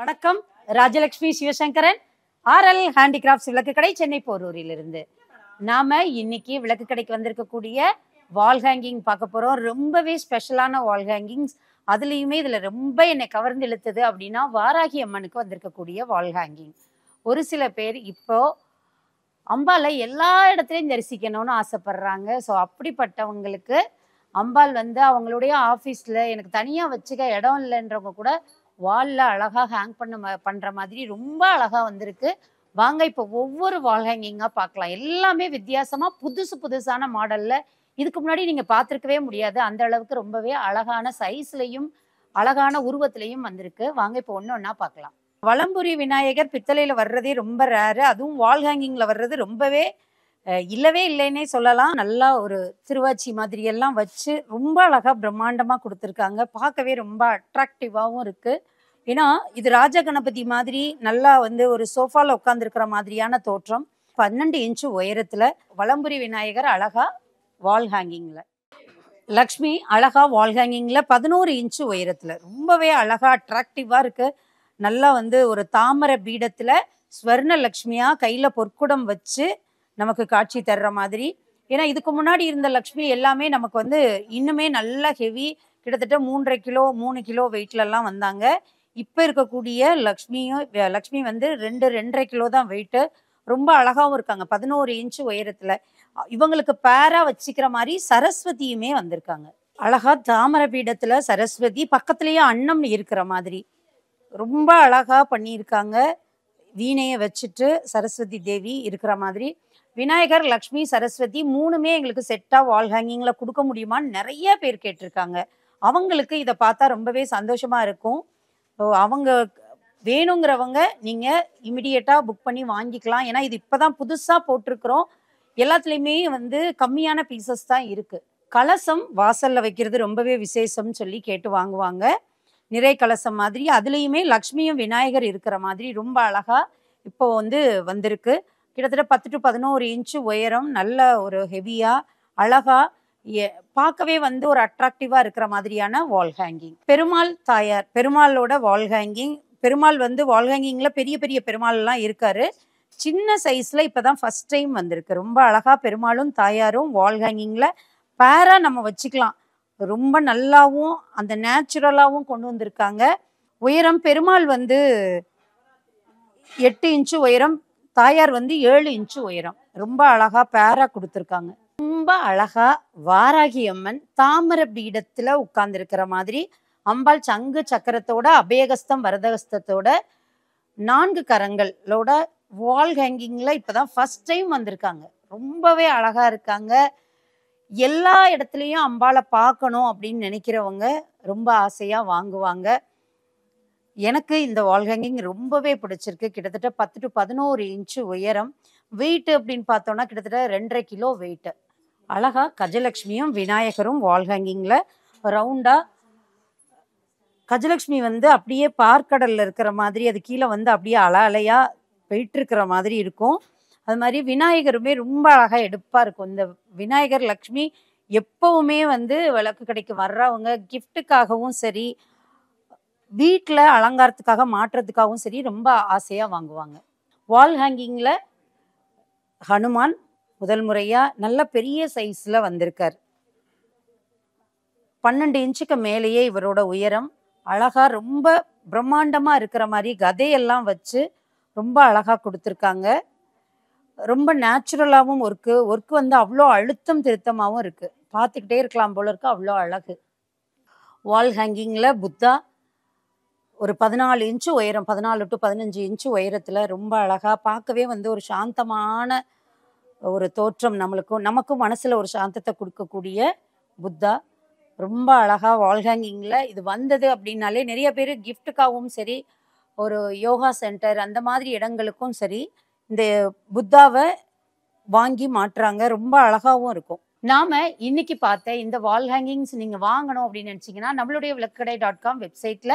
வணக்கம் Rajalakshmi Sivasankaran RL handicrafts விளக்கு கடை சென்னை இருந்து நாம இன்னைக்கு விளக்கு கடைக்கு வந்திருக்கக்கூடிய வால் ஹேங்கிங் பார்க்க போகிறோம் ரொம்பவே ஸ்பெஷலான வால் ஹேங்கிங்ஸ் அதுலேயுமே இதில் ரொம்ப என்னை கவர்ந்து இழுத்தது அப்படின்னா வாராகி அம்மனுக்கு வந்திருக்கக்கூடிய வால் ஹேங்கிங் ஒரு சில பேர் இப்போ அம்பால எல்லா இடத்துலையும் தரிசிக்கணும்னு ஆசைப்படுறாங்க ஸோ அப்படிப்பட்டவங்களுக்கு அம்பாள் வந்து அவங்களுடைய ஆஃபீஸில் எனக்கு தனியாக வச்சுக்க இடம் இல்லைன்றவங்க கூட வாலில் அழகாக ஹேங் பண்ண பண்ணுற மாதிரி ரொம்ப அழகாக வந்திருக்கு வாங்க இப்போ ஒவ்வொரு வால் ஹேங்கிங்காக பார்க்கலாம் எல்லாமே வித்தியாசமாக புதுசு புதுசான மாடலில் இதுக்கு முன்னாடி நீங்கள் பார்த்துருக்கவே முடியாது அந்த அளவுக்கு ரொம்பவே அழகான சைஸ்லையும் அழகான உருவத்திலையும் வந்திருக்கு வாங்க இப்போ ஒன்று ஒன்றா பார்க்கலாம் வளம்புரி விநாயகர் பித்தளையில் வர்றதே ரொம்ப ரேரு அதுவும் வால் ஹேங்கிங்கில் வர்றது ரொம்பவே இல்லவே இல்லைன்னே சொல்லலாம் நல்லா ஒரு திருவாச்சி மாதிரி எல்லாம் வச்சு ரொம்ப அழகாக பிரம்மாண்டமாக கொடுத்துருக்காங்க பார்க்கவே ரொம்ப அட்ராக்டிவாகவும் இருக்குது ஏன்னா இது ராஜ கணபதி மாதிரி நல்லா வந்து ஒரு சோஃபாவில் உட்காந்துருக்கிற மாதிரியான தோற்றம் பன்னெண்டு இன்ச்சு உயரத்தில் வலம்புரி விநாயகர் அழகாக வால் ஹேங்கிங்கில் லக்ஷ்மி அழகாக வால் ஹேங்கிங்கில் பதினோரு இன்ச்சு உயரத்தில் ரொம்பவே அழகாக அட்ராக்டிவாக இருக்குது நல்லா வந்து ஒரு தாமரை பீடத்தில் ஸ்வர்ண லக்ஷ்மியாக கையில் பொற்குடம் வச்சு நமக்கு காட்சி தர்ற மாதிரி ஏன்னா இதுக்கு முன்னாடி இருந்த லக்ஷ்மி எல்லாமே நமக்கு வந்து இன்னுமே நல்லா ஹெவி கிட்டத்தட்ட மூன்றரை கிலோ மூணு கிலோ வெயிட்லலாம் வந்தாங்க இப்போ இருக்கக்கூடிய லக்ஷ்மியும் லக்ஷ்மி வந்து ரெண்டு ரெண்டரை கிலோ தான் வெயிட்டு ரொம்ப அழகாகவும் இருக்காங்க பதினோரு இன்ச்சு உயரத்தில் இவங்களுக்கு பேராக வச்சுக்கிற மாதிரி சரஸ்வதியுமே வந்திருக்காங்க அழகா தாமர பீடத்தில் சரஸ்வதி பக்கத்துலேயே அன்னம் இருக்கிற மாதிரி ரொம்ப அழகாக பண்ணியிருக்காங்க வீணையை வச்சுட்டு சரஸ்வதி தேவி இருக்கிற மாதிரி விநாயகர் லக்ஷ்மி சரஸ்வதி மூணுமே எங்களுக்கு செட்டாக வால் ஹேங்கிங்கில் கொடுக்க முடியுமான்னு நிறைய பேர் கேட்டிருக்காங்க அவங்களுக்கு இதை பார்த்தா ரொம்பவே சந்தோஷமாக இருக்கும் அவங்க வேணுங்கிறவங்க நீங்கள் இமிடியேட்டாக புக் பண்ணி வாங்கிக்கலாம் ஏன்னா இது இப்போ தான் புதுசாக போட்டிருக்கிறோம் எல்லாத்துலேயுமே வந்து கம்மியான பீசஸ் தான் இருக்குது கலசம் வாசலில் வைக்கிறது ரொம்பவே விசேஷம்னு சொல்லி கேட்டு வாங்குவாங்க நிறை கலசம் மாதிரி அதுலேயுமே லக்ஷ்மியும் விநாயகர் இருக்கிற மாதிரி ரொம்ப அழகாக இப்போ வந்து வந்திருக்கு கிட்டத்தட்ட பத்து டு பதினோரு இன்ச்சு உயரம் நல்ல ஒரு ஹெவியாக அழகாக பார்க்கவே வந்து ஒரு அட்ராக்டிவாக இருக்கிற மாதிரியான வால் ஹேங்கிங் பெருமாள் தாயார் பெருமாளோட வால் ஹேங்கிங் பெருமாள் வந்து வால் ஹேங்கிங்கில் பெரிய பெரிய பெருமாள்லாம் இருக்கார் சின்ன சைஸில் இப்போ தான் ஃபஸ்ட் டைம் வந்திருக்கு ரொம்ப அழகாக பெருமாளும் தாயாரும் வால் ஹேங்கிங்கில் பேராக நம்ம வச்சுக்கலாம் ரொம்ப நல்லாவும் அந்த நேச்சுரலாகவும் கொண்டு வந்திருக்காங்க உயரம் பெருமாள் வந்து எட்டு இன்ச்சு உயரம் தாயார் வந்து ஏழு இன்ச்சு உயரம் ரொம்ப அழகா பேரா கொடுத்துருக்காங்க ரொம்ப அழகா வாராகி அம்மன் தாமர பீடத்துல உட்கார்ந்துருக்கிற மாதிரி அம்பாள் சங்கு சக்கரத்தோட அபேகஸ்தம் வரதகஸ்தத்தோட நான்கு கரங்களோட வால் ஹேங்கிங்ல இப்பதான் ஃபர்ஸ்ட் டைம் வந்திருக்காங்க ரொம்பவே அழகா இருக்காங்க எல்லா இடத்துலையும் அம்பாவை பார்க்கணும் அப்படின்னு நினைக்கிறவங்க ரொம்ப ஆசையாக வாங்குவாங்க எனக்கு இந்த வால் ஹேங்கிங் ரொம்பவே பிடிச்சிருக்கு கிட்டத்தட்ட பத்து டு பதினோரு இன்ச்சு உயரம் வெயிட் அப்படின்னு பார்த்தோன்னா கிட்டத்தட்ட ரெண்டரை கிலோ வெயிட்டு அழகாக கஜலட்சுமியும் விநாயகரும் வால் ஹேங்கிங்கில் ரவுண்டாக கஜலட்சுமி வந்து அப்படியே பார்க்கடலில் இருக்கிற மாதிரி அது கீழே வந்து அப்படியே அல அலையாக போயிட்டுருக்கிற மாதிரி இருக்கும் அது மாதிரி விநாயகருமே ரொம்ப அழகாக எடுப்பாக இருக்கும் இந்த விநாயகர் லக்ஷ்மி எப்பவுமே வந்து விளக்கு கடைக்கு வர்றவங்க கிஃப்ட்டுக்காகவும் சரி வீட்டில் அலங்காரத்துக்காக மாற்றுறதுக்காகவும் சரி ரொம்ப ஆசையாக வாங்குவாங்க வால் ஹேங்கிங்கில் ஹனுமான் முதல் முறையாக நல்ல பெரிய சைஸில் வந்திருக்கார் பன்னெண்டு இன்ச்சுக்கு மேலேயே இவரோட உயரம் அழகாக ரொம்ப பிரம்மாண்டமாக இருக்கிற மாதிரி கதையெல்லாம் வச்சு ரொம்ப அழகாக கொடுத்துருக்காங்க ரொம்ப நேச்சுரலாகவும் ஒர்க்கு ஒர்க் வந்து அவ்வளோ அழுத்தம் திருத்தமாகவும் இருக்குது பார்த்துக்கிட்டே இருக்கலாம் போல இருக்கு அவ்வளோ அழகு வால் ஹேங்கிங்கில் புத்தா ஒரு பதினாலு இன்ச்சு உயரம் பதினாலு டு பதினஞ்சு இன்ச்சு உயரத்தில் ரொம்ப அழகாக பார்க்கவே வந்து ஒரு சாந்தமான ஒரு தோற்றம் நம்மளுக்கும் நமக்கும் மனசில் ஒரு சாந்தத்தை கொடுக்கக்கூடிய புத்தா ரொம்ப அழகாக வால் ஹேங்கிங்கில் இது வந்தது அப்படின்னாலே நிறைய பேர் கிஃப்ட்டுக்காகவும் சரி ஒரு யோகா சென்டர் அந்த மாதிரி இடங்களுக்கும் சரி இந்த புத்தாவை வாங்கி மாற்றுறாங்க ரொம்ப அழகாகவும் இருக்கும் நாம இன்னைக்கு பார்த்த இந்த வால் ஹேங்கிங்ஸ் நீங்க வாங்கணும் அப்படின்னு நினைச்சீங்கன்னா நம்மளுடைய விளக்கடை டாட் காம் வெப்சைட்ல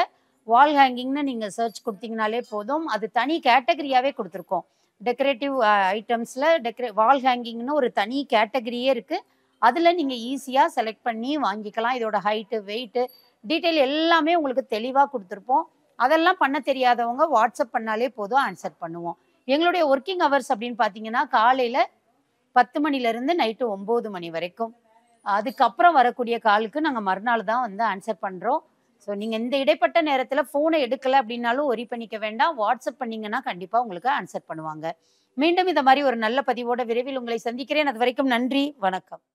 வால் ஹேங்கிங்னு நீங்க சர்ச் கொடுத்தீங்கனாலே போதும் அது தனி கேட்டகரியாவே கொடுத்துருக்கோம் டெக்கரேட்டிவ் ஐட்டம்ஸ்ல டெக்கரே வால் ஹேங்கிங்னு ஒரு தனி கேட்டகரியே இருக்கு அதுல நீங்க ஈஸியா செலக்ட் பண்ணி வாங்கிக்கலாம் இதோட ஹைட்டு வெயிட்டு டீட்டெயில் எல்லாமே உங்களுக்கு தெளிவாக கொடுத்துருப்போம் அதெல்லாம் பண்ண தெரியாதவங்க வாட்ஸ்அப் பண்ணாலே போதும் ஆன்சர் பண்ணுவோம் எங்களுடைய ஒர்க்கிங் ஹவர்ஸ் அப்படின்னு பார்த்தீங்கன்னா காலையில் பத்து மணிலேருந்து நைட்டு ஒம்பது மணி வரைக்கும் அதுக்கப்புறம் வரக்கூடிய காலுக்கு நாங்கள் மறுநாள் தான் வந்து ஆன்சர் பண்ணுறோம் ஸோ நீங்கள் இந்த இடைப்பட்ட நேரத்தில் ஃபோனை எடுக்கலை அப்படின்னாலும் ஒரி பண்ணிக்க வேண்டாம் வாட்ஸ்அப் பண்ணிங்கன்னா கண்டிப்பாக உங்களுக்கு ஆன்சர் பண்ணுவாங்க மீண்டும் இந்த மாதிரி ஒரு நல்ல பதிவோட விரைவில் உங்களை சந்திக்கிறேன் அது வரைக்கும் நன்றி வணக்கம்